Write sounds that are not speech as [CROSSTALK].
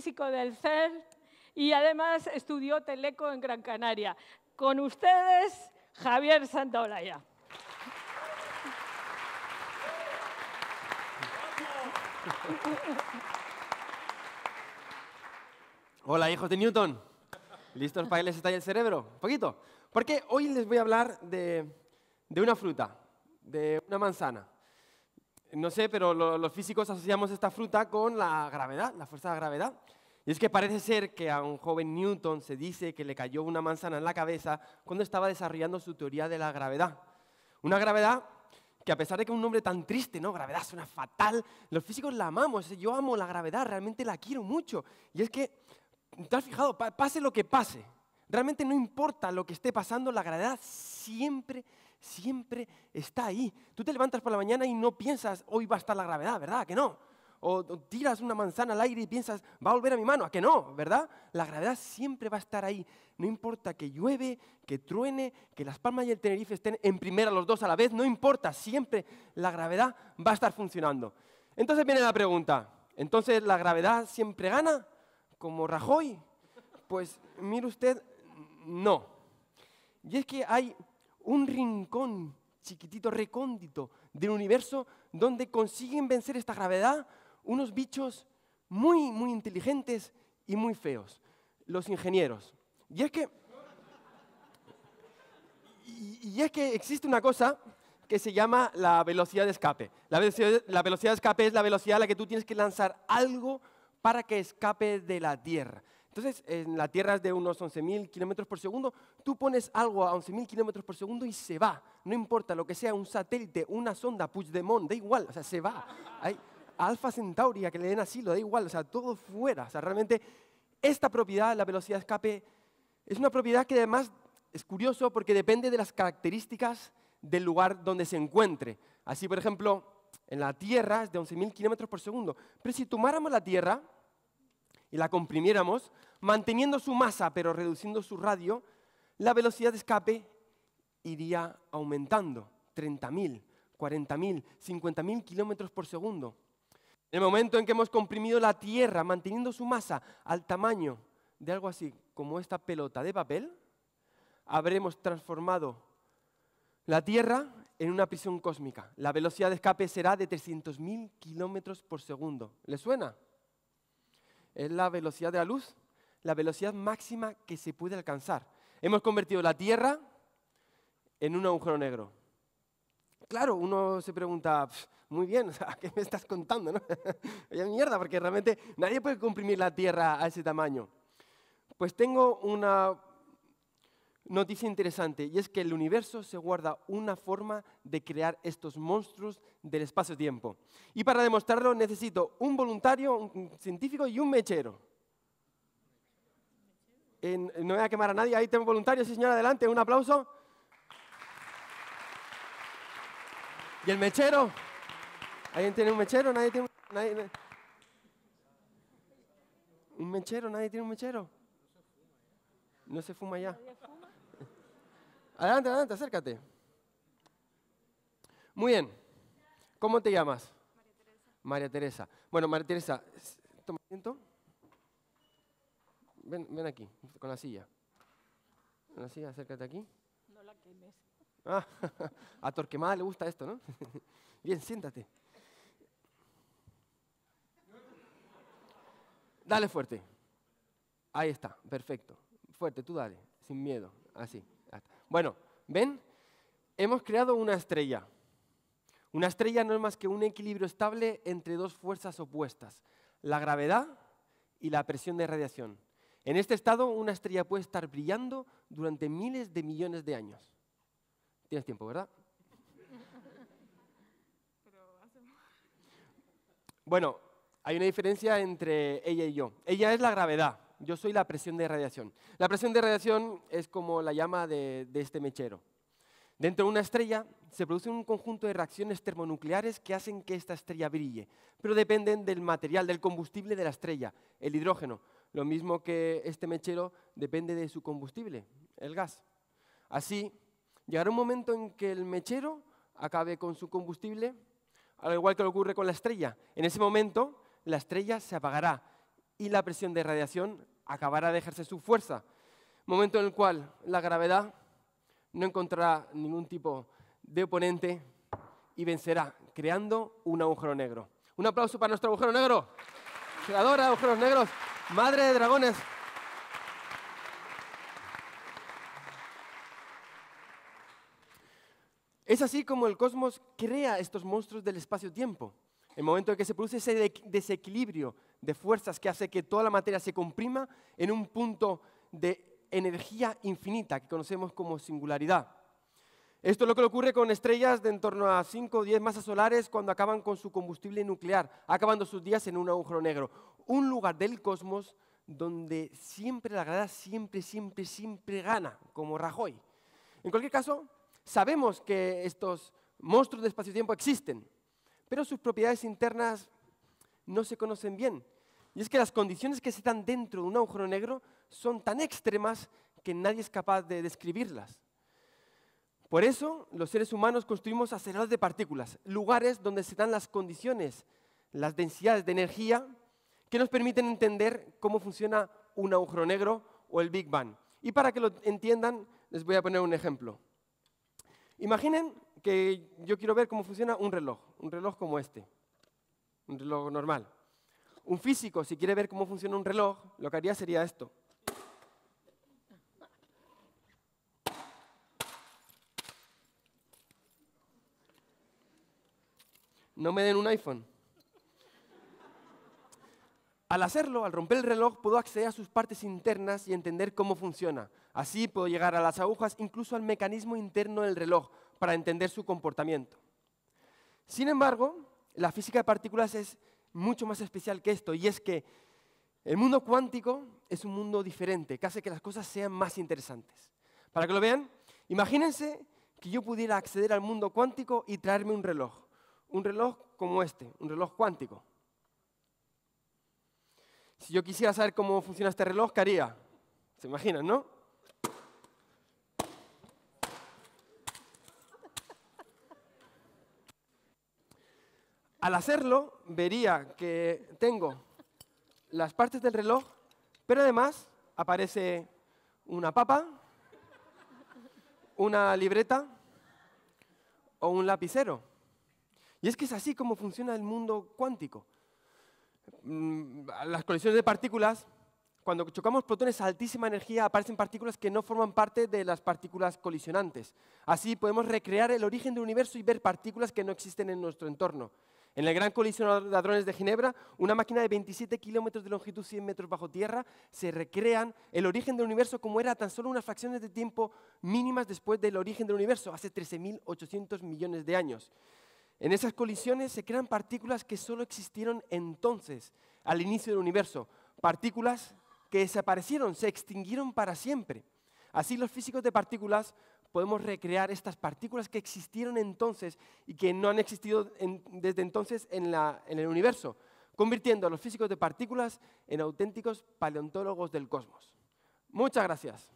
físico del CERN y además estudió Teleco en Gran Canaria. Con ustedes, Javier Santaolalla. Hola, hijos de Newton. ¿Listos para que les estalle el cerebro? Un poquito. Porque hoy les voy a hablar de, de una fruta, de una manzana. No sé, pero los físicos asociamos esta fruta con la gravedad, la fuerza de la gravedad. Y es que parece ser que a un joven Newton se dice que le cayó una manzana en la cabeza cuando estaba desarrollando su teoría de la gravedad. Una gravedad que a pesar de que un nombre tan triste, ¿no? Gravedad suena fatal, los físicos la amamos, yo amo la gravedad, realmente la quiero mucho. Y es que, ¿te has fijado? Pase lo que pase, Realmente no importa lo que esté pasando, la gravedad siempre, siempre está ahí. Tú te levantas por la mañana y no piensas, hoy va a estar la gravedad, ¿verdad? Que no. O, tiras una manzana al aire y piensas, va a volver a mi mano, a que no, ¿verdad? La gravedad siempre va a estar ahí. No importa que llueve, que truene, que Las Palmas y el Tenerife estén en primera los dos a la vez, no importa, siempre la gravedad va a estar funcionando. Entonces viene la pregunta, ¿entonces la gravedad siempre gana? ¿Como Rajoy? Pues mire usted no. Y es que hay un rincón chiquitito, recóndito del universo donde consiguen vencer esta gravedad unos bichos muy, muy inteligentes y muy feos, los ingenieros. Y es que, y, es que existe una cosa que se llama la velocidad de escape. La velocidad, la velocidad de escape es la velocidad a la que tú tienes que lanzar algo para que escape de la Tierra. Entonces, en la Tierra es de unos 11.000 kilómetros por segundo, tú pones algo a 11.000 kilómetros por segundo y se va. No importa lo que sea, un satélite, una sonda, Puigdemont, da igual, o sea, se va. Hay Alfa Centauri que le den asilo, da igual, o sea, todo fuera. O sea, realmente esta propiedad, la velocidad de escape, es una propiedad que además es curioso porque depende de las características del lugar donde se encuentre. Así, por ejemplo, en la Tierra es de 11.000 kilómetros por segundo, pero si tomáramos la Tierra y la comprimiéramos, manteniendo su masa pero reduciendo su radio, la velocidad de escape iría aumentando, 30.000, 40.000, 50.000 kilómetros por segundo. En el momento en que hemos comprimido la Tierra, manteniendo su masa al tamaño de algo así como esta pelota de papel, habremos transformado la Tierra en una prisión cósmica. La velocidad de escape será de 300.000 kilómetros por segundo. ¿Le suena? es la velocidad de la luz, la velocidad máxima que se puede alcanzar. Hemos convertido la Tierra en un agujero negro. Claro, uno se pregunta, muy bien, [LAUGHS] ¿a ¿qué me estás contando? No? Oye, [LAUGHS] mierda, porque realmente nadie puede comprimir la Tierra a ese tamaño. Pues tengo una noticia interesante y es que el universo se guarda una forma de crear estos monstruos del espacio-tiempo. Y para demostrarlo necesito un voluntario, un científico y un mechero. Eh, no voy a quemar a nadie, ahí tengo voluntarios, sí señora, adelante, un aplauso. ¿Y el mechero? ¿Alguien tiene un mechero? un mechero? ¿Nadie tiene un mechero? No se fuma ya. Adelante, adelante, acércate. Muy bien. ¿Cómo te llamas? María Teresa. Bueno, María Teresa, toma asiento. Ven, ven aquí, con la silla. Con la silla, acércate aquí. No la quemes. Ah, [LAUGHS] a Torquemada le gusta esto, ¿no? [LAUGHS] Bien, siéntate. Dale fuerte. Ahí está, perfecto. Fuerte, tú dale, sin miedo, así. Bueno, ¿ven? Hemos creado una estrella. Una estrella no es más que un equilibrio estable entre dos fuerzas opuestas, la gravedad y la presión de radiación. En este estado, una estrella puede estar brillando durante miles de millones de años. Tienes tiempo, ¿verdad? Bueno, hay una diferencia entre ella y yo. Ella es la gravedad yo soy la presión de radiación. La presión de radiación es como la llama de, este mechero. Dentro de una estrella se produce un conjunto de reacciones termonucleares que hacen que esta estrella brille, pero dependen del material, del combustible de la estrella, el hidrógeno, lo mismo que este mechero depende de su combustible, el gas. Así, llegará un momento en que el mechero acabe con su combustible, al igual que lo ocurre con la estrella. En ese momento, la estrella se apagará y la presión de radiación acabará de ejercer su fuerza, momento en el cual la gravedad no encontrará ningún tipo de oponente y vencerá, creando un agujero negro. Un aplauso para nuestro agujero negro, creadora de agujeros negros, madre de dragones. Es así como el cosmos crea estos monstruos del espacio-tiempo el momento en que se produce ese desequilibrio de fuerzas que hace que toda la materia se comprima en un punto de energía infinita que conocemos como singularidad. Esto es lo que ocurre con estrellas de en torno a 5 o 10 masas solares cuando acaban con su combustible nuclear, acabando sus días en un agujero negro, un lugar del cosmos donde siempre la gravedad siempre, siempre, siempre gana, como Rajoy. En cualquier caso, sabemos que estos monstruos de espacio-tiempo existen, pero sus propiedades internas no se conocen bien. Y es que las condiciones que se dan dentro de un agujero negro son tan extremas que nadie es capaz de describirlas. Por eso, los seres humanos construimos aceleradores de partículas, lugares donde se dan las condiciones, las densidades de energía que nos permiten entender cómo funciona un agujero negro o el Big Bang. Y para que lo entiendan, les voy a poner un ejemplo. Imaginen que yo quiero ver cómo funciona un reloj, un reloj como este, un reloj normal. Un físico, si quiere ver cómo funciona un reloj, lo que haría sería esto. No me den un iPhone. Al hacerlo, al romper el reloj, puedo acceder a sus partes internas y entender cómo funciona. Así puedo llegar a las agujas, incluso al mecanismo interno del reloj, para entender su comportamiento. Sin embargo, la física de partículas es mucho más especial que esto, y es que el mundo cuántico es un mundo diferente, que hace que las cosas sean más interesantes. Para que lo vean, imagínense que yo pudiera acceder al mundo cuántico y traerme un reloj. Un reloj como este, un reloj cuántico. Si yo quisiera saber cómo funciona este reloj, ¿qué haría? ¿Se imaginan, no? Al hacerlo, vería que tengo las partes del reloj, pero además aparece una papa, una libreta o un lapicero. Y es que es así como funciona el mundo cuántico. Mm, las colisiones de partículas, cuando chocamos protones a altísima energía aparecen partículas que no forman parte de las partículas colisionantes. Así podemos recrear el origen del universo y ver partículas que no existen en nuestro entorno. En el Gran Colisionador de ladrones de Ginebra, una máquina de 27 kilómetros de longitud 100 metros bajo tierra, se recrean el origen del universo como era tan solo unas fracciones de tiempo mínimas después del origen del universo, hace 13.800 millones de años. En esas colisiones se crean partículas que solo existieron entonces, al inicio del universo, partículas que desaparecieron, se extinguieron para siempre. Así los físicos de partículas podemos recrear estas partículas que existieron entonces y que no han existido desde entonces en el universo, convirtiendo a los físicos de partículas en auténticos paleontólogos del cosmos. Muchas gracias.